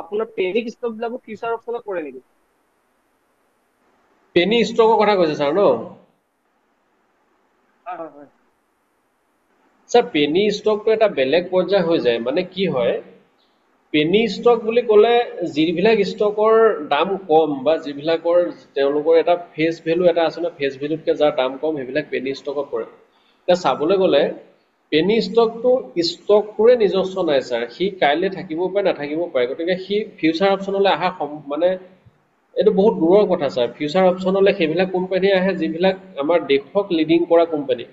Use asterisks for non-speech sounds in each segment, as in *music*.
আপোনাৰ panic stock বিলাকো future অপশ্যনত কৰে নেকি পেনি ষ্টকৰ কথা কৈছে ছাৰ ন হয় হয় ছাৰ পেনি এটা বেলেগ পৰ্যায় হৈ যায় মানে কি হয় পেনি ষ্টক বুলি ক'লে যিবিলাক ষ্টকৰ দাম কম বা যিবিলাকৰ তেওঁলোকৰ এটা ফেচ ভেলু এটা আছে ন ফেচ ভেলুতকৈ যাৰ দাম কম সেইবিলাক পেনি ষ্টকত পৰে এতিয়া চাবলৈ গ'লে পেনী ষ্টকটো ষ্টকটোৰে নিজস্ব নাই ছাৰ সি কাইলৈ থাকিব পাৰে নাথাকিব পাৰে গতিকে সি ফিউচাৰ অপশ্যনলৈ অহা সম মানে এইটো বহুত দূৰৰ কথা ছাৰ ফিউচাৰ অপশ্যনলৈ সেইবিলাক কোম্পানী আহে যিবিলাক আমাৰ দেশক লিডিং কৰা কোম্পানী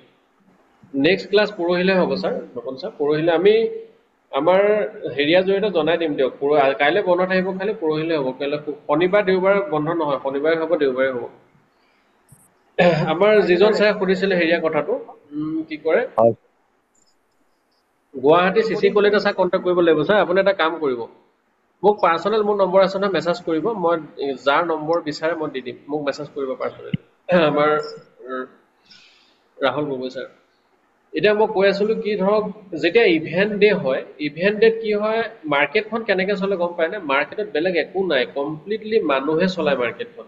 নেক্সট ক্লাছ পৰহিলৈ হ'ব ছাৰ নকম ছাৰ পৰহিলৈ আমি আমাৰ হেৰিয়াৰ জৰিয়তে জনাই দিম দিয়ক কাইলৈ বন্ধ থাকিব খালি পৰহিলৈ হ'ব কাইলৈ শনিবাৰ দেওবাৰ বন্ধ নহয় শনিবাৰে হ'ব দেওবাৰে হ'ব আমাৰ যিজন ছাৰে সুধিছিলে হেৰিয়াৰ কথাটো কি কৰে Guwahati C C college sir contact কৰিব লাগিব ছাৰ আপুনি এটা কাম কৰিব মোক পাৰ্চনেল মোৰ নম্বৰ আছে নহয় মেছেজ কৰিব মই যাৰ নম্বৰ বিচাৰে মই দি দিম মোক মেছেজ কৰিব পাৰ্চনেল *coughs* আমাৰ ৰাহুল গগৈ ছাৰ এতিয়া মই কৈ আছিলোঁ কি ধৰক যেতিয়া ইভেণ্ট ডে' হয় ইভেণ্ট ডে'ত কি হয় মাৰ্কেটখন কেনেকৈ চলে গম পায়নে মাৰ্কেটত বেলেগ একো নাই কমপ্লিটলি মানুহে চলায় মাৰ্কেটখন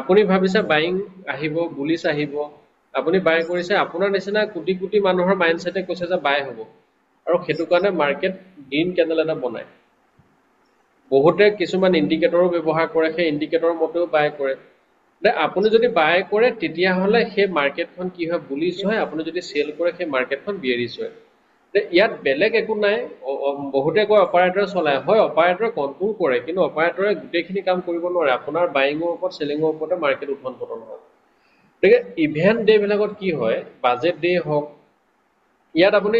আপুনি ভাবিছে বাইং আহিব বুলিছ আহিব আপুনি বাই কৰিছে আপোনাৰ নিচিনা কোটি কোটি মানুহৰ মাইণ্ডছেটে কৈছে যে বাই হ'ব আৰু সেইটো কাৰণে মাৰ্কেট গ্ৰীণ কেণ্ডেল এটা বনায় বহুতে কিছুমান ইণ্ডিকেটৰো ব্যৱহাৰ কৰে সেই ইণ্ডিকেটৰ মতেও বাই কৰে আপুনি যদি বাই কৰে তেতিয়াহ'লে সেই মাৰ্কেটখন কি হয় বুলিচ হয় আপুনি যদি চেল কৰে সেই মাৰ্কেটখন বিয়েৰিচ হয় ইয়াত বেলেগ একো নাই বহুতে কয় অপাৰেটৰে চলায় হয় অপাৰেটৰে কণ্ট্ৰল কৰে কিন্তু অপাৰেটৰে গোটেইখিনি কাম কৰিব নোৱাৰে আপোনাৰ বাইঙৰ ওপৰত চেলিঙৰ ওপৰতে মাৰ্কেট উত্থান পতন হয় গতিকে ইভেণ্ট ডে'বিলাকত কি হয় বাজেট ডে' হওক ইয়াত আপুনি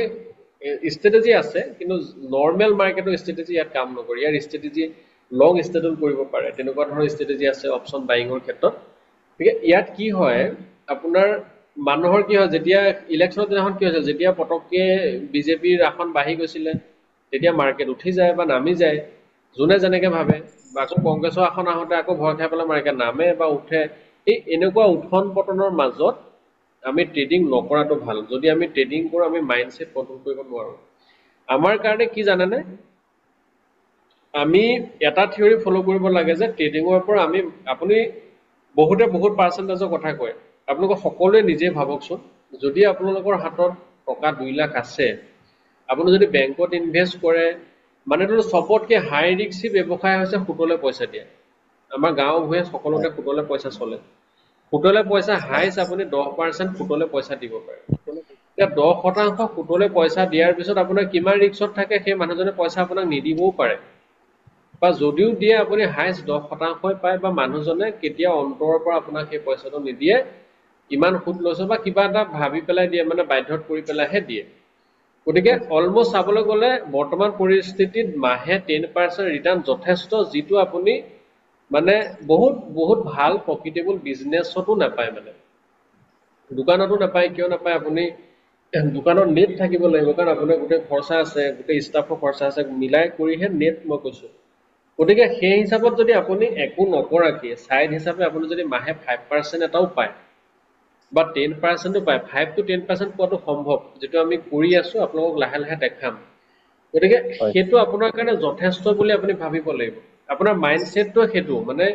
ষ্ট্ৰেটেজি আছে কিন্তু নৰ্মেল মাৰ্কেটৰ ষ্ট্ৰেটেজি ইয়াত কাম নকৰে ইয়াৰ ষ্ট্ৰেটেজি লং ষ্ট্ৰেটল কৰিব পাৰে তেনেকুৱা ধৰণৰ ষ্ট্ৰেটেজি আছে অপশ্যন বাইঙৰ ক্ষেত্ৰত গতিকে ইয়াত কি হয় আপোনাৰ মানুহৰ কি হয় যেতিয়া ইলেকশ্যনৰ দিনাখন কি হৈছিল যেতিয়া পটককে বিজেপিৰ আসন বাঢ়ি গৈছিলে তেতিয়া মাৰ্কেট উঠি যায় বা নামি যায় যোনে যেনেকৈ ভাবে বা আকৌ কংগ্ৰেছৰ আসন আহোঁতে আকৌ ভয় খাই পেলাই মাৰ্কেট নামে বা উঠে সেই এনেকুৱা উত্থন পতনৰ মাজত আমি ট্ৰেডিং নকৰাটো ভাল যদি আমি ট্ৰেডিং কৰোঁ আমি মাইণ্ডছেট কণ্ট্ৰল কৰিব নোৱাৰোঁ আমাৰ কাৰণে কি জানেনে আমি এটা থিয়ৰি ফ'ল' কৰিব লাগে যে ট্ৰেডিঙৰ পৰা আমি আপুনি বহুতে বহুত পাৰ্চেণ্টেজৰ কথা কয় আপোনালোকে সকলোৱে নিজে ভাবকচোন যদি আপোনালোকৰ হাতত টকা দুই লাখ আছে আপুনি যদি বেংকত ইনভেষ্ট কৰে মানেতো চবতকৈ হাই ৰিক্সি ব্যৱসায় হৈছে সুতলৈ পইচা দিয়া আমাৰ গাঁও ভূঞে সকলোতে সুতলৈ পইচা চলে সুতলৈ পইচা হাইছ আপুনি দহ পাৰ্চেণ্ট সুতলৈ পইচা দিব পাৰে এতিয়া দহ শতাংশ সুতলৈ পইচা দিয়াৰ পিছত আপোনাৰ কিমান ৰিক্সত থাকে সেই মানুহজনে পইচা আপোনাক নিদিবও পাৰে বা যদিও দিয়ে আপুনি হাইছ দহ শতাংশই পায় বা মানুহজনে কেতিয়া অন্তৰৰ পৰা আপোনাক সেই পইচাটো নিদিয়ে কিমান সুত লৈছে বা কিবা এটা ভাবি পেলাই দিয়ে মানে বাধ্যত কৰি পেলাইহে দিয়ে গতিকে অলমষ্ট চাবলৈ গ'লে বৰ্তমান পৰিস্থিতিত মাহে টেন পাৰ্চেণ্ট ৰিটাৰ্ণ যথেষ্ট যিটো আপুনি মানে বহুত বহুত ভাল প্ৰফিটেবল বিজনেছতো নাপায় মানে দোকানতো নাপায় কিয় নাপায় আপুনি দোকানত নেট থাকিব লাগিব কাৰণ আপোনাৰ গোটেই খৰচা আছে গোটেই ষ্টাফৰ খৰচা আছে মিলাই কৰিহে নেট মই কৈছোঁ গতিকে সেই হিচাপত যদি আপুনি একো নকৰাকৈ চাইড হিচাপে আপুনি যদি মাহে ফাইভ পাৰ্চেণ্ট এটাও পায় বা টেন পাৰ্চেণ্টো পায় ফাইভ টু টেন পাৰ্চেণ্ট পোৱাটো সম্ভৱ যিটো আমি কৰি আছো আপোনালোকক লাহে লাহে দেখাম গতিকে সেইটো আপোনাৰ কাৰণে যথেষ্ট বুলি আপুনি ভাবিব লাগিব আপোনাৰ মাইণ্ডছেটটোৱে সেইটো মানে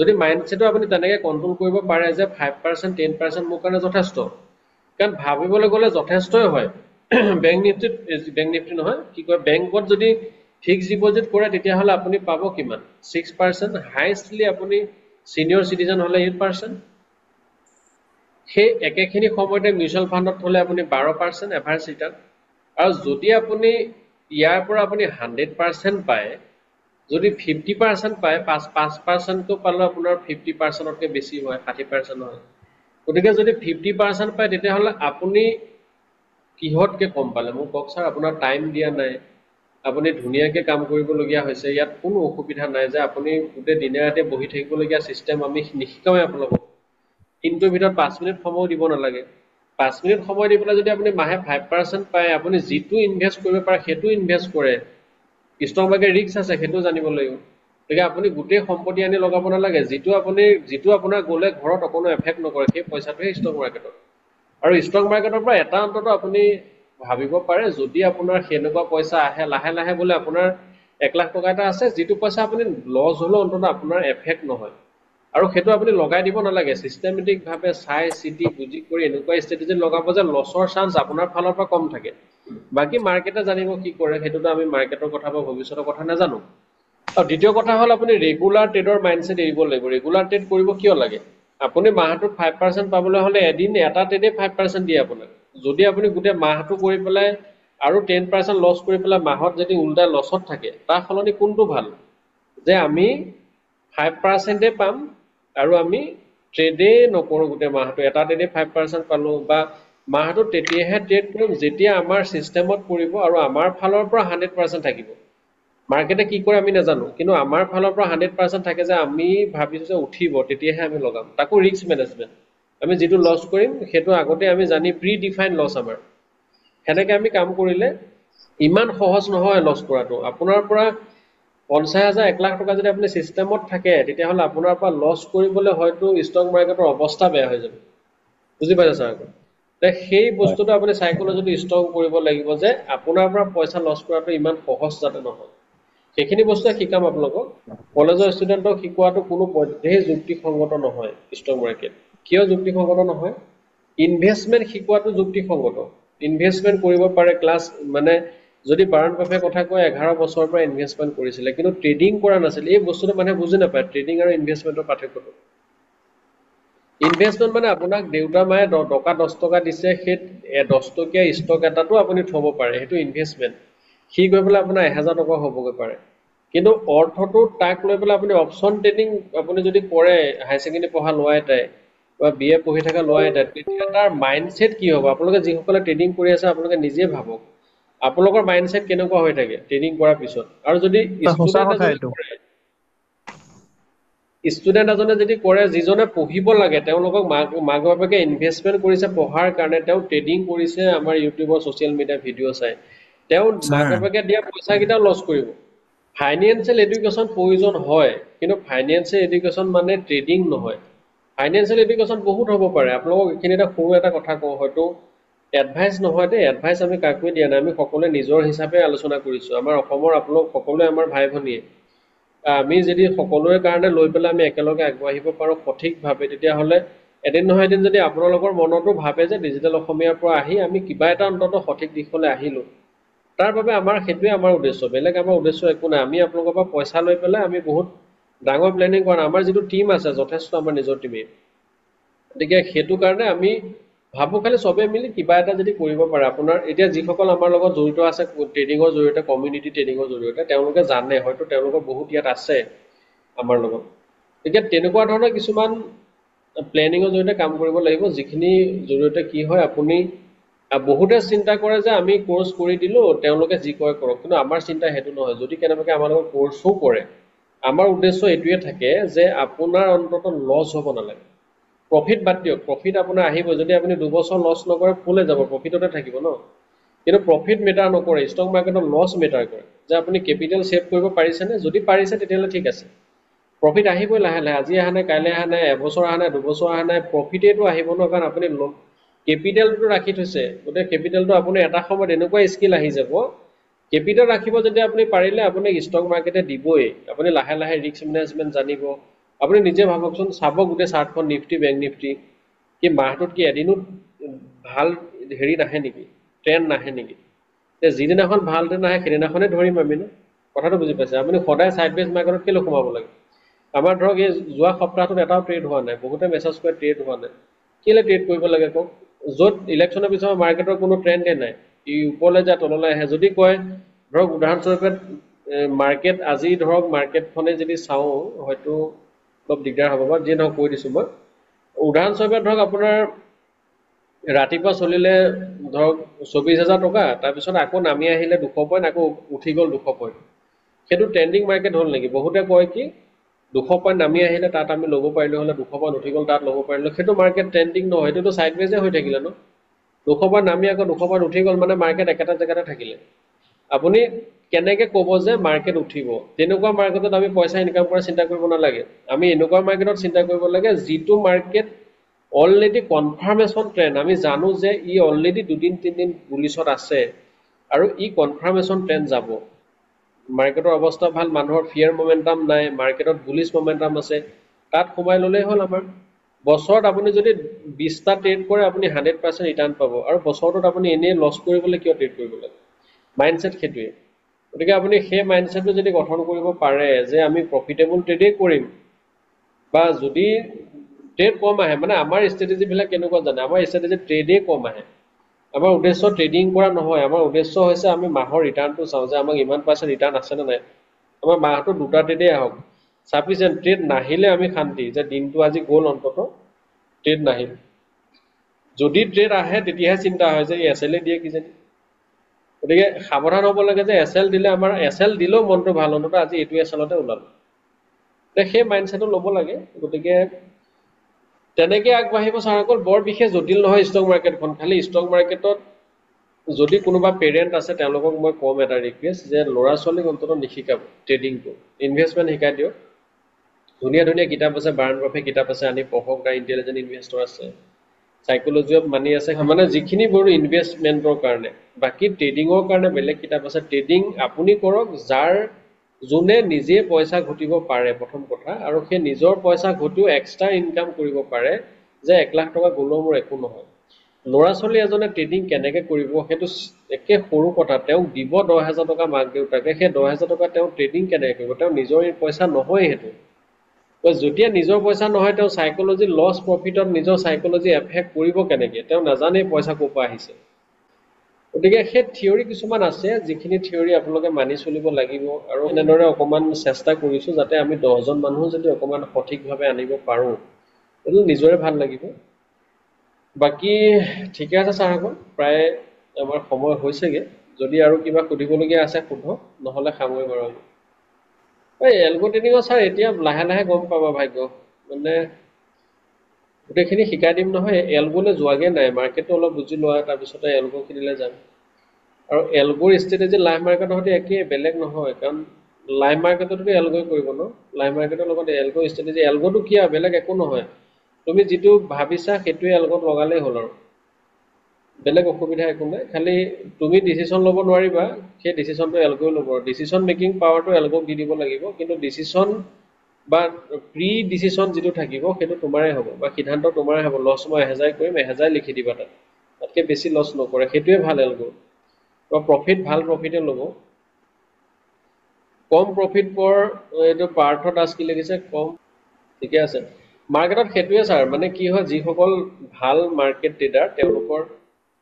যদি মাইণ্ডছেটটো আপুনি তেনেকৈ কণ্ট্ৰল কৰিব পাৰে যে ফাইভ পাৰ্চেণ্ট টেন পাৰ্চেণ্ট মোৰ কাৰণে যথেষ্ট কাৰণ ভাবিবলৈ গ'লে যথেষ্টই হয় বেংক নিফটিত বেংক নিফটি নহয় কি কয় বেংকত যদি ফিক্স ডিপজিট কৰে তেতিয়াহ'লে আপুনি পাব কিমান ছিক্স পাৰ্চেণ্ট হাইষ্টলি আপুনি ছিনিয়ৰ চিটিজেন হ'লে এইট পাৰ্চেণ্ট সেই একেখিনি সময়তে মিউচুৱেল ফাণ্ডত থ'লে আপুনি বাৰ পাৰ্চেণ্ট এভাৰেজ ৰিটাৰ্ণ আৰু যদি আপুনি ইয়াৰ পৰা আপুনি হাণ্ড্ৰেড পাৰ্চেণ্ট পায় যদি ফিফটি পাৰ্চেণ্ট পায় পাঁচ পাঁচ পাৰ্চেণ্টটো পালে আপোনাৰ ফিফটি পাৰ্চেণ্টতকৈ বেছি হয় ষাঠি পাৰ্চেণ্ট হয় গতিকে যদি ফিফটি পাৰ্চেণ্ট পায় তেতিয়াহ'লে আপুনি কিহতকৈ কম পালে মোক কওক ছাৰ আপোনাৰ টাইম দিয়া নাই আপুনি ধুনীয়াকৈ কাম কৰিবলগীয়া হৈছে ইয়াত কোনো অসুবিধা নাই যে আপুনি গোটেই দিনে ৰাতিয়ে বহি থাকিবলগীয়া ছিষ্টেম আমি নিশিকাওঁ আপোনালোকক কিন্তু ভিতৰত পাঁচ মিনিট সময়ো দিব নালাগে পাঁচ মিনিট সময় দি পেলাই যদি আপুনি মাহে ফাইভ পাৰ্চেণ্ট পায় আপুনি যিটো ইনভেষ্ট কৰিব পাৰে সেইটো ইনভেষ্ট কৰে ষ্টক মাৰ্কেট ৰিস্ক আছে সেইটো জানিব লাগিব গতিকে আপুনি গোটেই সম্পত্তি আনি লগাব নালাগে যিটো আপুনি যিটো আপোনাৰ গ'লে ঘৰত অকণো এফেক্ট নকৰে সেই পইচাটোহে ষ্টক মাৰ্কেটত আৰু ষ্টক মাৰ্কেটৰ পৰা এটা অন্ততঃ আপুনি ভাবিব পাৰে যদি আপোনাৰ সেনেকুৱা পইচা আহে লাহে লাহে বোলে আপোনাৰ এক লাখ টকা এটা আছে যিটো পইচা আপুনি লছ হ'লেও অন্ততঃ আপোনাৰ এফেক্ট নহয় আৰু সেইটো আপুনি লগাই দিব নালাগে চিষ্টেমেটিকভাৱে চাই চিটি বুজি কৰি এনেকুৱা ষ্ট্ৰেটেজি লগাব যে লছৰ চান্স আপোনাৰ ফালৰ পৰা কম থাকে বাকী মাৰ্কেটে জানিব কি কৰে সেইটোতো আমি মাৰ্কেটৰ কথা বা ভৱিষ্যতৰ কথা নাজানো আৰু দ্বিতীয় কথা হ'ল আপুনি ৰেগুলাৰ ট্ৰেডৰ মাইণ্ডছেট এৰিব লাগিব ৰেগুলাৰ ট্ৰেড কৰিব কিয় লাগে আপুনি মাহটোত ফাইভ পাৰ্চেণ্ট পাবলৈ হ'লে এদিন এটা ট্ৰেডেই ফাইভ পাৰ্চেণ্ট দিয়ে আপোনাক যদি আপুনি গোটেই মাহটো কৰি পেলাই আৰু টেন পাৰ্চেণ্ট লছ কৰি পেলাই মাহত যদি ওলটাই লছত থাকে তাৰ সলনি কোনটো ভাল যে আমি ফাইভ পাৰ্চেণ্টেই পাম আৰু আমি ট্ৰেডেই নকৰোঁ গোটেই মাহটো এটা ট্ৰেডেই ফাইভ পাৰ্চেণ্ট পালোঁ বা মাহটো তেতিয়াহে ট্ৰেড কৰিম যেতিয়া আমাৰ ছিষ্টেমত পৰিব আৰু আমাৰ ফালৰ পৰা হাণ্ড্ৰেড পাৰ্চেণ্ট থাকিব মাৰ্কেটে কি কৰে আমি নাজানো কিন্তু আমাৰ ফালৰ পৰা হাণ্ড্ৰেড পাৰ্চেণ্ট থাকে যে আমি ভাবিছোঁ যে উঠিব তেতিয়াহে আমি লগাম তাকো ৰিস্ক মেনেজমেণ্ট আমি যিটো লছ কৰিম সেইটো আগতে আমি জানি প্ৰি ডিফাইন লছ আমাৰ সেনেকৈ আমি কাম কৰিলে ইমান সহজ নহয় লছ কৰাটো আপোনাৰ পৰা পঞ্চাছ হাজাৰ এক লাখ টকা যদি আপুনি ছিষ্টেমত থাকে তেতিয়াহ'লে আপোনাৰ পৰা লছ কৰিবলৈ হয়তো ষ্টক মাৰ্কেটৰ অৱস্থা বেয়া হৈ যাব বুজি পাইছে ছাৰ সেই বস্তুটো আপুনি চাইকলজিটো ষ্ট্ৰং কৰিব লাগিব যে আপোনাৰ পৰা পইচা লছ কৰাটো ইমান সহজ যাতে নহয় সেইখিনি বস্তুৱে শিকাম আপোনালোকক কলেজৰ ষ্টুডেণ্টক শিকোৱাটো কোনো পধ্যেই যুক্তিসংগত নহয় ষ্টক মাৰ্কেট কিয় যুক্তিসংগত নহয় ইনভেষ্টমেণ্ট শিকোৱাটো যুক্তিসংগত ইনভেষ্টমেণ্ট কৰিব পাৰে ক্লাছ মানে যদি বাৰণ বাফে কথা কয় এঘাৰ বছৰৰ পৰা ইনভেষ্টমেণ্ট কৰিছিলে কিন্তু ট্ৰেডিং কৰা নাছিলে এই বস্তুটো মানুহে বুজি নাপায় ট্ৰেডিং আৰু ইনভেষ্টমেণ্টৰ পাৰ্থক্যটো ইনভেষ্টমেণ্ট মানে আপোনাক দেউতা মায়ে টকা দহ টকা দিছে সেই দহ টকীয়া ষ্টক এটাটো আপুনি থ'ব পাৰে সেইটো ইনভেষ্টমেণ্ট সি গৈ পেলাই আপোনাৰ এহেজাৰ টকা হ'বগৈ পাৰে কিন্তু অৰ্থটো তাক লৈ পেলাই আপুনি অপশ্যন ট্ৰেডিং আপুনি যদি কৰে হাই ছেকেণ্ডেৰী পঢ়া ল'ৰা এটাই বা বি এ পঢ়ি থকা ল'ৰা এটাই তেতিয়া তাৰ মাইণ্ডছেট কি হ'ব আপোনালোকে যিসকলে ট্ৰেডিং কৰি আছে আপোনালোকে নিজে ভাবক আপোনালোকৰ মাইণ্ড কেনেকুৱা হৈ থাকে ট্ৰেইনিং কৰাৰ পিছত আৰু যদি ষ্টুডেণ্ট এজনে যদি কৰে যিজনে পঢ়িব লাগে তেওঁলোকক মাক বাপেকে ইনভেষ্টমেণ্ট কৰিছে পঢ়াৰ কাৰণে তেওঁ ট্ৰেডিং কৰিছে আমাৰ ইউটিউবৰ ছ'চিয়েল মিডিয়া ভিডিঅ' চাই তেওঁ মাক বাপেকে দিয়া পইচাকেইটাও লছ কৰিব ফাইনেন্সিয়েল এডুকেশ্যন প্ৰয়োজন হয় কিন্তু ফাইনেন্সিয়েল এডুকেশ্যন মানে ট্ৰেডিং নহয় ফাইনেন্সিয়েল এডুকেশ্যন বহুত হ'ব পাৰে আপোনালোকক এইখিনি এটা সৰু এটা কথা কওঁ হয়তো এডভাইচ নহয় দেই এডভাইচ আমি কাকোৱে দিয়া নাই আমি সকলোৱে নিজৰ হিচাপে আলোচনা কৰিছোঁ আমাৰ অসমৰ আপোনালোক সকলোৱে আমাৰ ভাই ভনীয়ে আমি যদি সকলোৰে কাৰণে লৈ পেলাই আমি একেলগে আগবাঢ়িব পাৰোঁ সঠিকভাৱে তেতিয়াহ'লে এদিন নহয় এদিন যদি আপোনালোকৰ মনতো ভাবে যে ডিজিটেল অসমীয়াৰ পৰা আহি আমি কিবা এটা অন্তত সঠিক দিশলৈ আহিলোঁ তাৰ বাবে আমাৰ সেইটোৱে আমাৰ উদ্দেশ্য বেলেগ আমাৰ উদ্দেশ্য একো নাই আমি আপোনালোকৰ পৰা পইচা লৈ পেলাই আমি বহুত ডাঙৰ প্লেনিং কৰা নাই আমাৰ যিটো টীম আছে যথেষ্ট আমাৰ নিজৰ টীমেই গতিকে সেইটো কাৰণে আমি ভাবোঁ খালি চবে মিলি কিবা এটা যদি কৰিব পাৰে আপোনাৰ এতিয়া যিসকল আমাৰ লগত জড়িত আছে ট্ৰেইনিঙৰ জৰিয়তে কমিউনিটি ট্ৰেইনিঙৰ জৰিয়তে তেওঁলোকে জানে হয়তো তেওঁলোকৰ বহুত ইয়াত আছে আমাৰ লগত এতিয়া তেনেকুৱা ধৰণৰ কিছুমান প্লেনিঙৰ জৰিয়তে কাম কৰিব লাগিব যিখিনি জৰিয়তে কি হয় আপুনি বহুতে চিন্তা কৰে যে আমি কোৰ্ছ কৰি দিলোঁ তেওঁলোকে যি কয় কৰক কিন্তু আমাৰ চিন্তা সেইটো নহয় যদি কেনেবাকৈ আমাৰ লগত কোৰ্ছো কৰে আমাৰ উদ্দেশ্য এইটোৱে থাকে যে আপোনাৰ অন্তত লছ হ'ব নালাগে প্ৰফিট বাদ দিয়ক প্ৰফিট আপোনাৰ আহিব যদি আপুনি দুবছৰ লছ নকৰে ফুলে যাব প্ৰফিটতে থাকিব ন কিন্তু প্ৰফিট মেটাৰ নকৰে ষ্টক মাৰ্কেটত লছ মেটাৰ কৰে যে আপুনি কেপিটেল ছেভ কৰিব পাৰিছেনে যদি পাৰিছে তেতিয়াহ'লে ঠিক আছে প্ৰফিট আহিবই লাহে লাহে আজি অহা নাই কাইলৈ অহা নাই এবছৰ অহা নাই দুবছৰ অহা নাই প্ৰফিটেইটো আহিব ন কাৰণ আপুনি কেপিটেলটো ৰাখি থৈছে গতিকে কেপিটেলটো আপুনি এটা সময়ত এনেকুৱা স্কিল আহি যাব কেপিটেল ৰাখিব যদি আপুনি পাৰিলে আপুনি ষ্টক মাৰ্কেটে দিবই আপুনি লাহে লাহে ৰিক্স মেনেজমেণ্ট জানিব আপুনি নিজে ভাবকচোন চাব গোটেই চাৰ্টখন নিফটি বেংক নিফটি কি মাহটোত কি এদিনো ভাল হেৰি নাহে নেকি ট্ৰেণ্ড নাহে নেকি এতিয়া যিদিনাখন ভাল ট্ৰেণ্ড নাহে সেইদিনাখনে ধৰিম আমি নে কথাটো বুজি পাইছে আপুনি সদায় চাইড বেচ মাৰ্কেটত কেলৈ সোমাব লাগে আমাৰ ধৰক এই যোৱা সপ্তাহটোত এটাও ট্ৰেড হোৱা নাই বহুতে মেছেজ কৰে ট্ৰেড হোৱা নাই কেলৈ ট্ৰেড কৰিব লাগে কওক য'ত ইলেকশ্যনৰ পিছত মাৰ্কেটৰ কোনো ট্ৰেণ্ডেই নাই ই ওপৰলৈ যায় তললৈ আহে যদি কয় ধৰক উদাহৰণস্বৰূপে মাৰ্কেট আজি ধৰক মাৰ্কেটখনে যদি চাওঁ হয়তো অলপ দিগদাৰ হ'ব বাৰু যিয়ে নহওক কৈ দিছোঁ মই উদাহৰণস্বৰূপে ধৰক আপোনাৰ ৰাতিপুৱা চলিলে ধৰক চৌব্বিছ হাজাৰ টকা তাৰপিছত আকৌ নামি আহিলে দুশ পইণ্ট আকৌ উঠি গ'ল দুশ পইণ্ট সেইটো ট্ৰেণ্ডিং মাৰ্কেট হ'ল নেকি বহুতে কয় কি দুশ পইণ্ট নামি আহিলে তাত আমি ল'ব পাৰিলোঁ হ'লে দুশ পইণ্ট উঠি গ'ল তাত ল'ব পাৰিলোঁ সেইটো মাৰ্কেট ট্ৰেণ্ডিং নহয় সেইটোতো ছাইডৱেজে হৈ থাকিলে ন দুশ পইণ্ট নামি আকৌ দুশ পইণ্ট উঠি গ'ল মানে মাৰ্কেট একেটা জেগাতে থাকিলে আপুনি কেনেকৈ ক'ব যে মাৰ্কেট উঠিব তেনেকুৱা মাৰ্কেটত আমি পইচা ইনকাম কৰা চিন্তা কৰিব নালাগে আমি এনেকুৱা মাৰ্কেটত চিন্তা কৰিব লাগে যিটো মাৰ্কেট অলৰেডি কনফাৰ্মেশ্যন ট্ৰেণ্ড আমি জানো যে ই অলৰেডি দুদিন তিনিদিন পুলিচত আছে আৰু ই কনফাৰ্মেশ্যন ট্ৰেণ্ড যাব মাৰ্কেটৰ অৱস্থা ভাল মানুহৰ ফিয়াৰ মমেণ্টাম নাই মাৰ্কেটত বুলিচ মমেণ্টাম আছে তাত সোমাই ল'লেই হ'ল আমাৰ বছৰত আপুনি যদি বিছটা ট্ৰেড কৰে আপুনি হাণ্ড্ৰেড পাৰ্চেণ্ট ৰিটাৰ্ণ পাব আৰু বছৰটোত আপুনি এনেই লছ কৰিবলৈ কিয় ট্ৰেড কৰিব লাগে মাইণ্ডছেট সেইটোৱেই গতিকে আপুনি সেই মাইণ্ডছেটটো যদি গঠন কৰিব পাৰে যে আমি প্ৰফিটেবল ট্ৰেডেই কৰিম বা যদি ট্ৰেড কম আহে মানে আমাৰ ষ্ট্ৰেটেজিবিলাক কেনেকুৱা জানে আমাৰ ষ্ট্ৰেটেজি ট্ৰেডেই কম আহে আমাৰ উদ্দেশ্য ট্ৰেডিং কৰা নহয় আমাৰ উদ্দেশ্য হৈছে আমি মাহৰ ৰিটাৰ্ণটো চাওঁ যে আমাক ইমান পাৰ্চেণ্ট ৰিটাৰ্ণ আছে নে নাই আমাৰ মাহটো দুটা ট্ৰেডেই আহক চাফিচিয়েণ্ট ট্ৰেড নাহিলে আমি শান্তি যে দিনটো আজি গ'ল অন্তত ট্ৰেড নাহিল যদি ট্ৰেড আহে তেতিয়াহে চিন্তা হয় যে এই এছ এল এ দিয়ে কিজানি গতিকে সাৱধান হ'ব লাগে যে এছ এল দিলে আমাৰ এছ এল দিলেও মনটো ভাল অন্ততঃ আজি এইটো এছলতে ওলালো গতিকে সেই মাইণ্ড মাইণ্ডছেটটো ল'ব লাগে গতিকে তেনেকৈ আগবাঢ়িব ছাৰ অকল বৰ বিশেষ জটিল নহয় ষ্টক মাৰ্কেটখন খালী ষ্টক মাৰ্কেটত যদি কোনোবা পেৰেণ্ট আছে তেওঁলোকক মই ক'ম এটা ৰিকুৱেষ্ট যে ল'ৰা ছোৱালীক অন্ততঃ নিশিকাব ট্ৰেডিংটো ইনভেষ্টমেণ্ট শিকাই দিয়ক ধুনীয়া ধুনীয়া কিতাপ আছে বাৰণ বাফে কিতাপ আছে আনি পঢ়ক তাৰ ইণ্টেলিজেণ্ট ইনভেষ্টৰ আছে চাইকলজি অফ মানি আছে মানে যিখিনি বাৰু ইনভেষ্টমেণ্টৰ কাৰণে বাকী ট্ৰেডিঙৰ কাৰণে বেলেগ কিতাপ আছে ট্ৰেডিং আপুনি কৰক যাৰ যোনে নিজে পইচা ঘটিব পাৰে প্ৰথম কথা আৰু সেই নিজৰ পইচা ঘটিও এক্সট্ৰা ইনকাম কৰিব পাৰে যে এক লাখ টকা গ'লেও মোৰ একো নহয় ল'ৰা ছোৱালী এজনে ট্ৰেডিং কেনেকৈ কৰিব সেইটো একে সৰু কথা তেওঁক দিব দহ হেজাৰ টকা মাক দেউতাকে সেই দহ হেজাৰ টকা তেওঁ ট্ৰেডিং কেনেকৈ কৰিব তেওঁ নিজৰ পইচা নহয় সেইটো যেতিয়া নিজৰ পইচা নহয় তেওঁ চাইক'লজি লছ প্ৰফিটত নিজৰ চাইক'লজি এফেক্ট কৰিব কেনেকৈ তেওঁ নাজানেই পইচা ক'ৰ পৰা আহিছে গতিকে সেই থিয়ৰি কিছুমান আছে যিখিনি থিয়ৰি আপোনালোকে মানি চলিব লাগিব আৰু এনেদৰে অকণমান চেষ্টা কৰিছোঁ যাতে আমি দহজন মানুহ যদি অকণমান সঠিকভাৱে আনিব পাৰোঁ সেইটো নিজৰে ভাল লাগিব বাকী ঠিকে আছে ছাৰসকল প্ৰায় আমাৰ সময় হৈছেগৈ যদি আৰু কিবা সুধিবলগীয়া আছে সোধক নহ'লে সামৰি বাৰু এই এলগো ট্ৰেইনিঙৰ ছাৰ এতিয়া লাহে লাহে গম পাবা ভাগ্য মানে গোটেইখিনি শিকাই দিম নহয় এলগোলৈ যোৱাগৈ নাই মাৰ্কেটটো অলপ বুজি লোৱা তাৰপিছতে এলগোখিনিলৈ যাম আৰু এলগোৰ ষ্ট্ৰেটেজি লাইভ মাৰ্কেটৰ সৈতে একেই বেলেগ নহয় কাৰণ লাইভ মাৰ্কেটতো এলগৈ কৰিব ন লাইভ মাৰ্কেটৰ লগত এলগ' ষ্ট্ৰেটেজি এলগ'টো কি আৰু বেলেগ একো নহয় তুমি যিটো ভাবিছা সেইটোৱে এলগত লগালেই হ'ল আৰু বেলেগ অসুবিধা একো নাই খালি তুমি ডিচিশ্যন ল'ব নোৱাৰিবা সেই ডিচিশ্যনটো এলগৈ ল'ব ডিচিশ্যন মেকিং পাৱাৰটো এলগক দি দিব লাগিব কিন্তু ডিচিশ্যন বা প্ৰি ডিচিশ্যন যিটো থাকিব সেইটো তোমাৰে হ'ব বা সিদ্ধান্ত তোমাৰে হ'ব লছ মই এহেজাৰ কৰিম এহেজাৰ লিখি দিবা তাত তাতকৈ বেছি লছ নকৰে সেইটোৱে ভাল এলগো বা প্ৰফিট ভাল প্ৰফিটে ল'ব কম প্ৰফিট পৰ এইটো পাৰ্থ দাস কি লিখিছে কম ঠিকে আছে মাৰ্কেটত সেইটোৱে ছাৰ মানে কি হয় যিসকল ভাল মাৰ্কেট ট্ৰেডাৰ তেওঁলোকৰ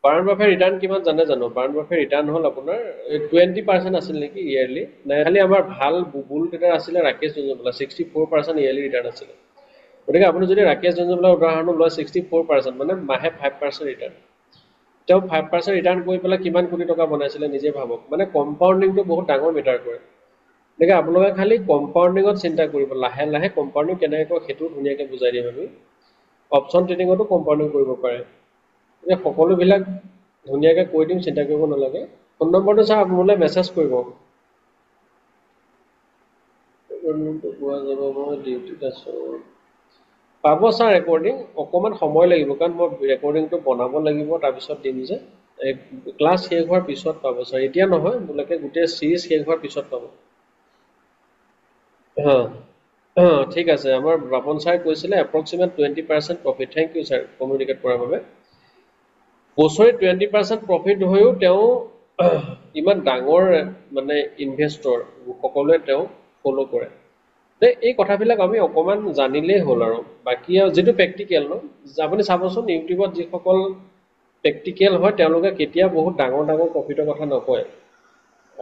বাৰণ বাফে ৰিটাৰ্ণ কিমান জানে জানো বাৰণ বাফে ৰিটাৰ্ণ হ'ল আপোনাৰ টুৱেণ্টি পাৰ্চেণ্ট আছিল নেকি ইয়াৰলি খালি আমাৰ ভাল বুবুল ট্ৰেডাৰ আছিলে Rakesh Jhunjhunwala sixty four percent yearly return আছিলে গতিকে আপুনি যদি ৰাকেশ জঞ্জমলাৰ উদাহৰণো লয় ছিক্সটি ফ'ৰ পাৰ্চেণ্ট মানে মাহে ফাইভ পাৰ্চেণ্ট ৰিটাৰ্ণ তেওঁ ফাইভ পাৰ্চেণ্ট ৰিটাৰ্ণ কৰি পেলাই কিমান কোটি টকা বনাইছিলে নিজে ভাবক মানে কম্পাউণ্ডিংটো বহুত ডাঙৰ মেটাৰ কৰে গতিকে আপোনালোকে খালি কম্পাউণ্ডিঙত চিন্তা কৰিব লাহে লাহে কম্পাউণ্ডিং কেনেকৈ কৰে সেইটো ধুনীয়াকৈ বুজাই দিম আমি অপশ্যন ট্ৰেডিঙতো কম্পাউণ্ডিং কৰিব পাৰে এতিয়া সকলোবিলাক ধুনীয়াকৈ কৈ দিম চিন্তা কৰিব নালাগে ফোন নম্বৰটো ছাৰ মোলৈ মেছেজ কৰিব পাব ছাৰ ৰেকৰ্ডিং অকণমান সময় লাগিব কাৰণ মই ৰেকৰ্ডিংটো বনাব লাগিব তাৰপিছত দিম যে ক্লাছ শেষ হোৱাৰ পিছত পাব ছাৰ এতিয়া নহয় বোলে গোটেই ছিৰিজ শেষ হোৱাৰ পিছত পাব ঠিক আছে আমাৰ বাপন ছাৰে কৈছিলে approximate twenty percent profit thank you sir communicate কৰাৰ বাবে বছৰে টুৱেণ্টি পাৰ্চেণ্ট প্ৰফিট হৈও তেওঁ *clears throat* ইমান ডাঙৰ মানে ইনভেষ্টৰ সকলোৱে তেওঁ ফ'ল' কৰে দে এই কথাবিলাক আমি অকণমান জানিলেই হ'ল আৰু বাকী আৰু যিটো প্ৰেক্টিকেল ন আপুনি চাবচোন ইউটিউবত যিসকল প্ৰেক্টিকেল হয় তেওঁলোকে কেতিয়া বহুত ডাঙৰ ডাঙৰ প্ৰফিটৰ কথা নকয়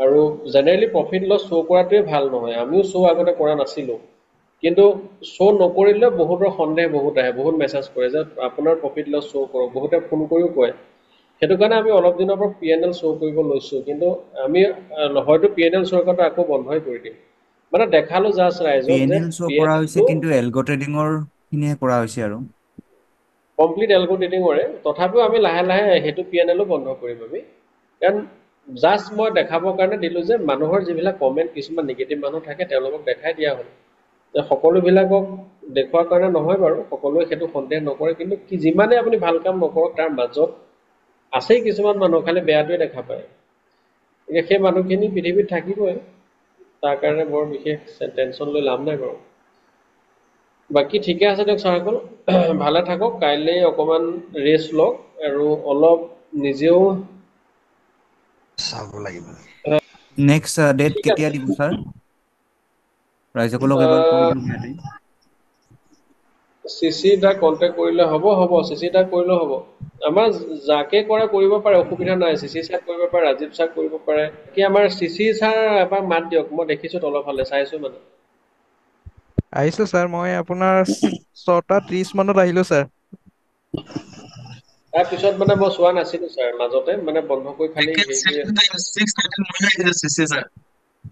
আৰু জেনেৰেলি প্ৰফিট লছ শ্ব' কৰাটোৱে ভাল নহয় আমিও শ্ব' আগতে কৰা নাছিলোঁ কিন্তু শ্ব' নকৰিলে বহুতৰ সন্দেহ বহুত আহে বহুত মেছেজ কৰে যে আপোনাৰ প্ৰফিট লছ শ্ব' কৰক বহুতে ফোন কৰিও কয় সেইটো কাৰণে আমি অলপ দিনৰ পৰা পি এন এল শ্ব' কৰিব লৈছোঁ কিন্তু আমি হয়তো পি এন এল শ্ব'ৰ কাৰণে আকৌ বন্ধই কৰি দিম মানে দেখালো জাষ্ট ৰাইজৰ কমপ্লিট এলগো ট্ৰেডিঙৰে তথাপিও আমি লাহে লাহে সেইটো পি এন এলো বন্ধ কৰিম আমি কাৰণ জাষ্ট মই দেখাবৰ কাৰণে দিলোঁ যে মানুহৰ যিবিলাক কমেণ্ট কিছুমান নিগেটিভ মানুহ থাকে তেওঁলোকক দেখাই দিয়া হ'ল সকলোবিলাকক দেখুৱাৰ কাৰণে নহয় বাৰু সকলোৱে সেইটো সন্দেহ নকৰে কিন্তু কি যিমানে আপুনি ভাল কাম নকৰক তাৰ মাজত আছেই কিছুমান মানুহ খালি বেয়াটোৱে দেখা পায় গতিকে সেই মানুহখিনি পৃথিৱীত থাকিবই তাৰ কাৰণে বৰ বিশেষ টেনশ্যন লৈ লাভ নাই বাৰু বাকী ঠিকে আছে দিয়ক ছাৰসকল *clears throat* ভালে থাকক কাইলৈ অকণমান ৰেষ্ট লওক আৰু অলপ নিজেও চাব লাগিব নেক্সট uh, ডেট কেতিয়া দিব ছাৰ ৰাইজসকলক এবাৰ চি চি দাক কণ্টেক্ট কৰিলে হ'ব হ'ব চি চি দাক হ'ব আমাৰ যাকে কৰে কৰিব পাৰে অসুবিধা নাই চি চি কৰিব পাৰে ৰাজীৱ ছাৰ কৰিব পাৰে কি আমাৰ চি চি এবাৰ মাত দিয়ক মই দেখিছোঁ তলৰ ফালে চাইছোঁ মানে আহিছোঁ ছাৰ মই আপোনাৰ ছটা ত্ৰিছ মানত আহিলোঁ ছাৰ তাৰপিছত মানে মই চোৱা নাছিলোঁ ছাৰ মাজতে মানে বন্ধ কৰি খালি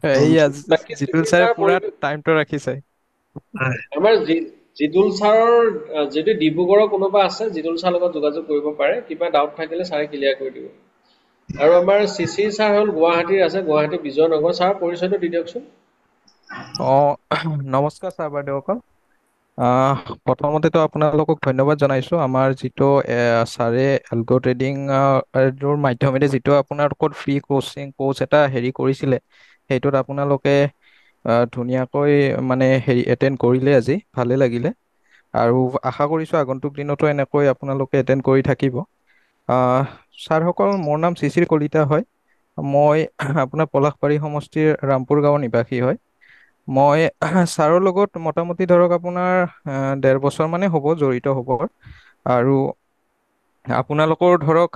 ডিব্ৰুগড়ৰ কোনোবা আছে জিদুল ছাৰ লগত যোগাযোগ কৰিব পাৰে কিবা ডাউট থাকিলে ছাৰে ক্লিয়াৰ কৰি দিব আৰু আমাৰ চি চি ছাৰ হ'ল গুৱাহাটীৰ আছে গুৱাহাটী বিজয়নগৰ ছাৰ পৰিচয়টো দি দিয়কচোন অঁ *clears throat* নমস্কাৰ ছাৰ বাইদেউসকল প্ৰথমতেতো আপোনালোকক ধন্যবাদ জনাইছোঁ আমাৰ যিটো ছাৰে এলগো ট্ৰেডিঙৰ মাধ্যমেৰে যিটো আপোনালোকৰ ফ্ৰী কোচিং কোচ এটা হেৰি কৰিছিলে সেইটোত আপোনালোকে ধুনীয়াকৈ মানে হেৰি এটেণ্ড কৰিলে আজি ভালে লাগিলে আৰু আশা কৰিছোঁ আগন্তুক দিনতো এনেকৈ আপোনালোকে এটেণ্ড কৰি থাকিব ছাৰসকল মোৰ নাম শিশিৰ কলিতা হয় মই আপোনাৰ পলাশবাৰী সমষ্টিৰ ৰামপুৰ গাঁৱৰ নিবাসী হয় মই ছাৰৰ লগত মোটামুটি ধৰক আপোনাৰ ডেৰ বছৰ হ'ব জড়িত হ'ব আৰু আপোনালোকৰ ধৰক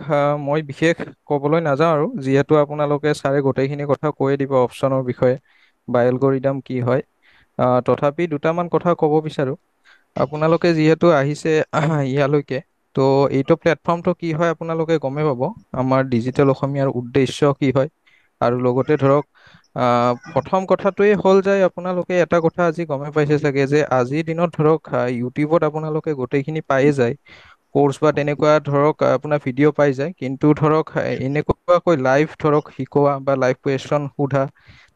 মই বিশেষ ক'বলৈ নাযাওঁ আৰু যিহেতু আপোনালোকে ছাৰে গোটেইখিনি কথা কৈয়ে দিব অপশ্যনৰ বিষয়ে বা এলগৰিডাম কি হয় তথাপি দুটামান কথা ক'ব বিচাৰোঁ আপোনালোকে যিহেতু আহিছে ইয়ালৈকে ত' এইটো প্লেটফৰ্মটো কি হয় আপোনালোকে গমেই পাব আমাৰ ডিজিটেল অসমীয়াৰ উদ্দেশ্য কি হয় আৰু লগতে ধৰক প্ৰথম কথাটোৱেই হ'ল যে আপোনালোকে এটা কথা আজি গমেই পাইছে চাগে যে আজিৰ দিনত ধৰক ইউটিউবত আপোনালোকে গোটেইখিনি পায়েই যায় কোৰ্চ বা তেনেকুৱা ধৰক আপোনাৰ ভিডিঅ' পাই যায় কিন্তু ধৰক এনেকুৱাকৈ লাইভ ধৰক শিকোৱা বা লাইভ কুৱেশ্যন সোধা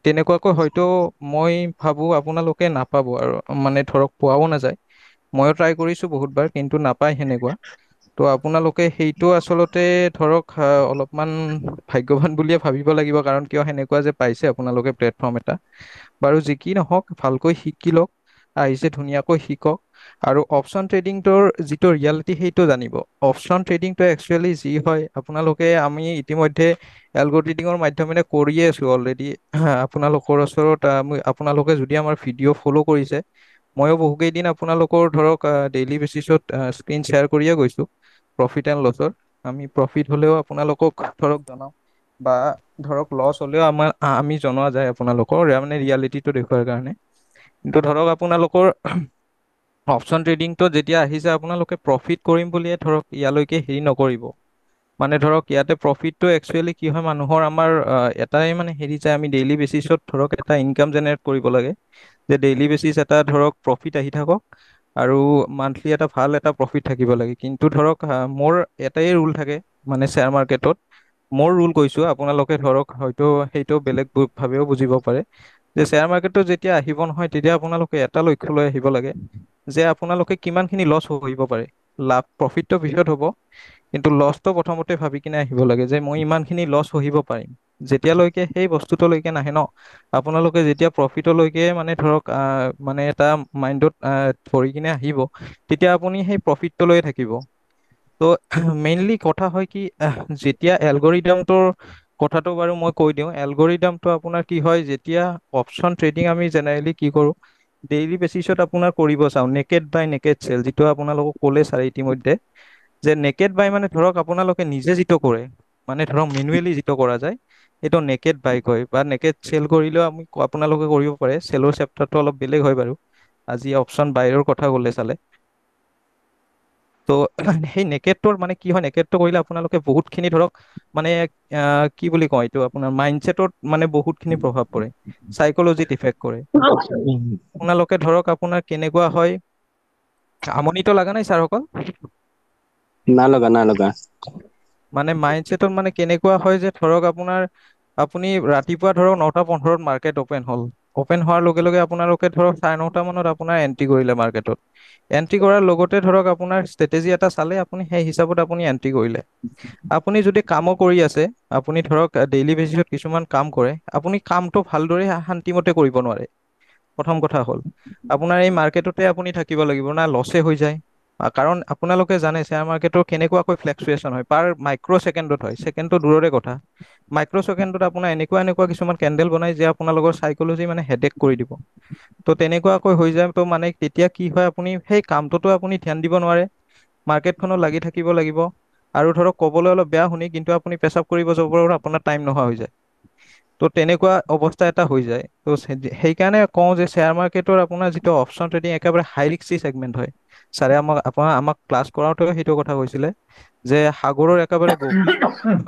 তেনেকুৱাকৈ হয়তো মই ভাবোঁ আপোনালোকে নাপাব আৰু মানে ধৰক পোৱাও নাযায় ময়ো ট্ৰাই কৰিছোঁ বহুতবাৰ কিন্তু নাপায় সেনেকুৱা তো আপোনালোকে সেইটো আচলতে ধৰক অলপমান ভাগ্যৱান বুলিয়ে ভাবিব লাগিব কাৰণ কিয় সেনেকুৱা যে পাইছে আপোনালোকে প্লেটফৰ্ম এটা বাৰু যি কি নহওক ভালকৈ শিকি লওক আহিছে ধুনীয়াকৈ শিকক আৰু অপশ্যন ট্ৰেডিংটোৰ যিটো ৰিয়েলিটি সেইটো জানিব অপচন ট্ৰেডিংটো একচুৱেলি যি হয় আপোনালোকে আমি ইতিমধ্যে এলগ' ট্ৰেডিঙৰ মাধ্যমেৰে কৰিয়ে আছোঁ অলৰেডি *clears throat* আপোনালোকৰ ওচৰত আপোনালোকে যদি আমাৰ ভিডিঅ' ফ'ল' কৰিছে ময়ো বহুকেইদিন আপোনালোকৰ ধৰক ডেইলি বেচিছত স্ক্ৰীণ শ্বেয়াৰ কৰিয়ে গৈছোঁ প্ৰফিট এণ্ড লছৰ আমি প্ৰফিট হ'লেও আপোনালোকক ধৰক জনাওঁ বা ধৰক লছ হ'লেও আমাৰ আমি জনোৱা যায় আপোনালোকৰ মানে ৰিয়েলিটিটো দেখুৱাৰ কাৰণে কিন্তু ধৰক আপোনালোকৰ অপশ্যন *clears throat* ট্ৰেডিংটো যেতিয়া আহিছে আপোনালোকে প্ৰফিট কৰিম বুলিয়ে ধৰক ইয়ালৈকে হেৰি নকৰিব মানে ধৰক ইয়াতে প্ৰফিটটো একচুৱেলি কি হয় মানুহৰ আমাৰ এটাই মানে হেৰি যায় আমি ডেইলি বেচিছত ধৰক এটা ইনকাম জেনেৰেট কৰিব লাগে যে ডেইলি বেচিছ এটা ধৰক প্ৰফিট আহি থাকক আৰু মান্থলি এটা ভাল এটা প্ৰফিট থাকিব লাগে কিন্তু ধৰক মোৰ এটাই ৰুল থাকে মানে শ্বেয়াৰ মাৰ্কেটত মোৰ ৰুল কৈছোঁ আপোনালোকে ধৰক হয়তো সেইটো বেলেগ ভাবেও বুজিব পাৰে যে শ্বেয়াৰ মাৰ্কেটটো যেতিয়া আহিব নহয় তেতিয়া আপোনালোকে এটা লক্ষ্য লৈ আহিব লাগে যে আপোনালোকে কিমানখিনি লছ হ'ব পাৰে লাভ প্ৰফিটটো পিছত হ'ব কিন্তু লছটো প্ৰথমতে ভাবি কিনে আহিব লাগে যে মই ইমানখিনি লছ সহিব পাৰিম যেতিয়ালৈকে সেই বস্তুটোলৈকে নাহে ন আপোনালোকে যেতিয়া প্ৰফিটলৈকে মানে ধৰক মানে এটা মাইণ্ডত পৰি কিনে আহিব তেতিয়া আপুনি সেই প্ৰফিটটোলৈ থাকিব ত' মেইনলি কথা হয় কি যেতিয়া এলগৰিডমটোৰ কথাটো বাৰু মই কৈ দিওঁ এলগৰিদামটো আপোনাৰ কি হয় যেতিয়া অপচন ট্ৰেডিং আমি জেনেৰেলি কি কৰোঁ ডেইলি বেচিছত আপোনাৰ কৰিব চাওঁ নেকেড বাই নেকেড চেল যিটো আপোনালোকক ক'লে ছাৰ ইতিমধ্যে যে নেকেট বাই মানে ধৰক আপোনালোকে নিজে যিটো কৰে মানে ধৰক মেনুৱেলি যিটো কৰা যায় সেইটো নেকেট বাই কয় বা নেকেট চেল কৰিলেও আমি আপোনালোকে কৰিব পাৰে চেলৰ চেপ্টাৰটো অলপ বেলেগ হয় বাৰু আজি অপচন বাইৰৰ কথা ক'লে চালে তো *laughs* সেই নেকেটৰ মানে কি হয় নেকেটটো কৰিলে আপোনালোকে বহুতখিনি ধৰক মানে কি বুলি কওঁ এইটো আপোনাৰ মাইণ্ডছেটত মানে বহুতখিনি প্ৰভাৱ পৰে চাইকলজিত ইফেক্ট কৰে আপোনালোকে ধৰক আপোনাৰ কেনেকুৱা হয় আমনিটো লগা নাই ছাৰসকল নালগা নালগা মানে মাইণ্ডছেটত মানে কেনেকুৱা হয় যে ধৰক আপোনাৰ আপুনি ৰাতিপুৱা ধৰক নটা পোন্ধৰত মাৰ্কেট অপেন হ'ল অপেন হোৱাৰ লগে লগে আপোনালোকে ধৰক চাৰে নটা মানত আপোনাৰ এণ্ট্ৰি কৰিলে মাৰ্কেটত এণ্ট্ৰি কৰাৰ লগতে ধৰক আপোনাৰ ষ্ট্ৰেটেজি এটা চালে আপুনি সেই হিচাপত আপুনি এণ্ট্ৰি কৰিলে আপুনি যদি কামো কৰি আছে আপুনি ধৰক ডেইলি বেচিছত কিছুমান কাম কৰে আপুনি কামটো ভালদৰে শান্তিমতে কৰিব নোৱাৰে প্ৰথম কথা হ'ল আপোনাৰ এই মাৰ্কেটতে আপুনি থাকিব লাগিব না লছে হৈ যায় কাৰণ আপোনালোকে জানে শ্বেয়াৰ মাৰ্কেটৰ কেনেকুৱাকৈ ফ্লেকচুৱেশ্যন হয় পাৰ মাইক্ৰ' ছেকেণ্ডত হয় ছেকেণ্ডটো দূৰৰে কথা মাইক্ৰ' ছেকেণ্ডত আপোনাৰ এনেকুৱা এনেকুৱা কিছুমান কেণ্ডেল বনাই যে আপোনালোকৰ চাইকলজি মানে হেডেক কৰি দিব ত' তেনেকুৱাকৈ হৈ যায় ত' মানে তেতিয়া কি হয় আপুনি সেই কামটোতো আপুনি ধ্যান দিব নোৱাৰে মাৰ্কেটখনত লাগি থাকিব লাগিব আৰু ধৰক ক'বলৈ অলপ বেয়া শুনি কিন্তু আপুনি প্ৰেচাব কৰিব যাবলৈ আপোনাৰ টাইম নোহোৱা হৈ যায় ত' তেনেকুৱা অৱস্থা এটা হৈ যায় ত' সেইকাৰণে কওঁ যে শ্বেয়াৰ মাৰ্কেটৰ আপোনাৰ যিটো অপচন ট্ৰেডিং একেবাৰে হাই ৰিক্সি ছেগমেণ্ট হয় ছাৰে আমাক আপোনাৰ আমাক ক্লাছ কৰাওঁতেও সেইটো কথা কৈছিলে যে সাগৰৰ একেবাৰে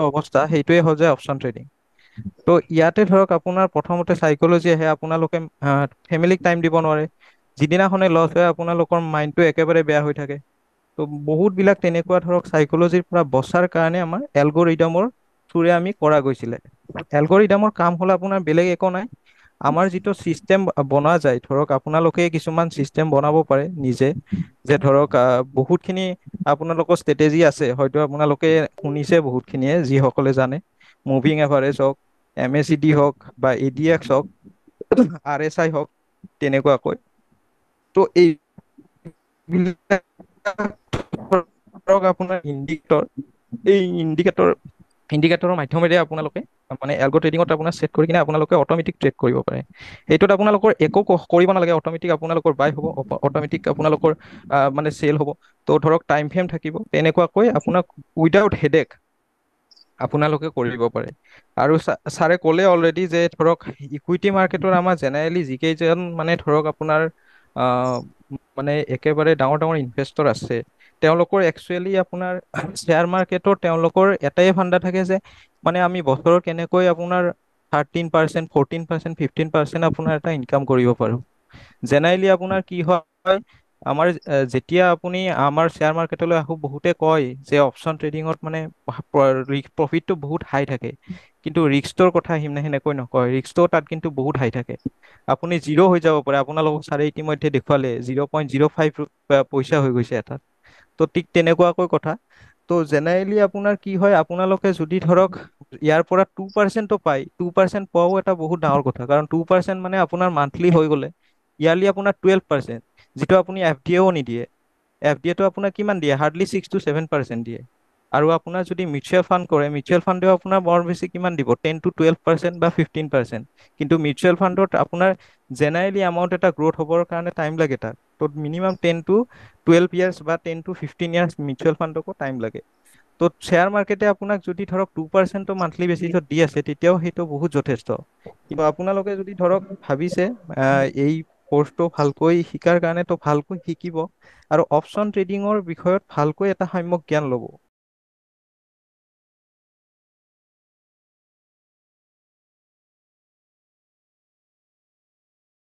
অৱস্থা সেইটোৱে হ'ল যে অপশ্যন ট্ৰেডিং তো ইয়াতে ধৰক আপোনাৰ প্ৰথমতে চাইকলজি আহে আপোনালোকে ফেমিলিক টাইম দিব নোৱাৰে যিদিনাখনে লছ হয় আপোনালোকৰ মাইণ্ডটো একেবাৰে বেয়া হৈ থাকে তো বহুতবিলাক তেনেকুৱা ধৰক চাইকলজিৰ পৰা বচাৰ কাৰণে আমাৰ এলগৰিডমৰ থ্ৰুৰে আমি কৰা গৈছিলে এলগৰিডমৰ কাম হ'ল আপোনাৰ বেলেগ একো নাই আমাৰ যিটো চিষ্টেম বনোৱা যায় ধৰক আপোনালোকে কিছুমান চিষ্টেম বনাব পাৰে নিজে যে ধৰক বহুতখিনি আপোনালোকৰ ষ্ট্ৰেটেজি আছে হয়তো আপোনালোকে শুনিছে বহুতখিনিয়ে যিসকলে জানে মুভিং এভাৰেজ হওক এম এ চি ডি হওক বা এ ডি এক্স হওক আৰ এছ আই হওক তেনেকুৱাকৈ তো এই ধৰক আপোনাৰ ইণ্ডিকেটৰ এই ইণ্ডিকেটৰ ইণ্ডিকেটৰৰ মাধ্যমেৰে আপোনালোকে মানে এলগো ট্ৰেডিঙত আপোনাৰ ছেট কৰি কিনে আপোনালোকে অট'মেটিক ট্ৰেড কৰিব পাৰে সেইটোত আপোনালোকৰ একো কৰিব নালাগে অট'মেটিক আপোনালোকৰ বাই হ'ব অট'মেটিক আপোনালোকৰ মানে চেল হ'ব ত' ধৰক টাইম ফ্ৰেম থাকিব তেনেকুৱাকৈ আপোনাক উইডাউট হেডেক আপোনালোকে কৰিব পাৰে আৰু ছাৰে ক'লে অলৰেডি যে ধৰক ইকুইটি মাৰ্কেটৰ আমাৰ জেনেৰেলি যিকেইজন মানে ধৰক আপোনাৰ মানে একেবাৰে ডাঙৰ ডাঙৰ ইনভেষ্টৰ আছে তেওঁলোকৰ একচুৱেলি আপোনাৰ শ্বেয়াৰ মাৰ্কেটৰ তেওঁলোকৰ এটাই ফাণ্ডা থাকে যে মানে আমি বছৰৰ কেনেকৈ আপোনাৰ thirteen percent fourteen percent fifteen percent আপোনাৰ এটা ইনকাম কৰিব পাৰোঁ জেনেৰেলি আপোনাৰ কি হয় আমাৰ যেতিয়া আপুনি আমাৰ শ্বেয়াৰ মাৰ্কেটলৈ আহোঁ বহুতে কয় যে অপশ্যন ট্ৰেডিঙত মানে প্ৰফিটটো বহুত হাই থাকে কিন্তু ৰিক্সটোৰ কথা সিমনে সেনেকৈ নকয় ৰিক্সটো তাত কিন্তু বহুত হাই থাকে আপুনি জিৰ' হৈ যাব পাৰে আপোনালোকক চাৰে ইতিমধ্যে দেখুৱালে জিৰ' পইণ্ট জিৰ' ফাইভ পইচা হৈ গৈছে এটাত তো ঠিক তেনেকুৱাকৈ কথা তো জেনেৰেলি আপোনাৰ কি হয় আপোনালোকে যদি ধৰক ইয়াৰ পৰা টু পাৰ্চেণ্টো পায় টু পাৰ্চেণ্ট পোৱাও এটা বহুত ডাঙৰ কথা কাৰণ টু পাৰ্চেণ্ট মানে আপোনাৰ মান্থলি হৈ গ'লে ইয়াৰলি আপোনাৰ টুৱেলভ পাৰ্চেণ্ট যিটো আপুনি এফ ডি এও নিদিয়ে এফ ডি এটো আপোনাৰ কিমান দিয়ে hardly six to seven percent দিয়ে আৰু আপোনাৰ যদি মিউচুৱেল ফাণ্ড কৰে মিউচুৱেল ফাণ্ডেও আপোনাৰ বৰ বেছি কিমান দিব টেন টু টুৱেলভ পাৰ্চেণ্ট বা ফিফটিন পাৰ্চেণ্ট কিন্তু মিউচুৱেল ফাণ্ডত আপোনাৰ জেনেৰেলি এমাউণ্ট এটা গ্ৰ'থ হ'বৰ কাৰণে টাইম লাগে তাত ত' minimum ten to twelve years বা ten to fifteen years mutual ফাণ্ডকো টাইম লাগে তো শ্বেয়াৰ মাৰ্কেটে আপোনাক যদি ধৰক টু পাৰ্চেণ্ট মান্থলি বেচিছত দি আছে তেতিয়াও সেইটো বহুত যথেষ্ট কিন্তু আপোনালোকে যদি ধৰক ভাবিছে এই কোৰ্চটো ভালকৈ শিকাৰ কাৰণেতো ভালকৈ শিকিব আৰু অপশ্যন ট্ৰেডিঙৰ বিষয়ত ভালকৈ এটা সাম্যক জ্ঞান ল'ব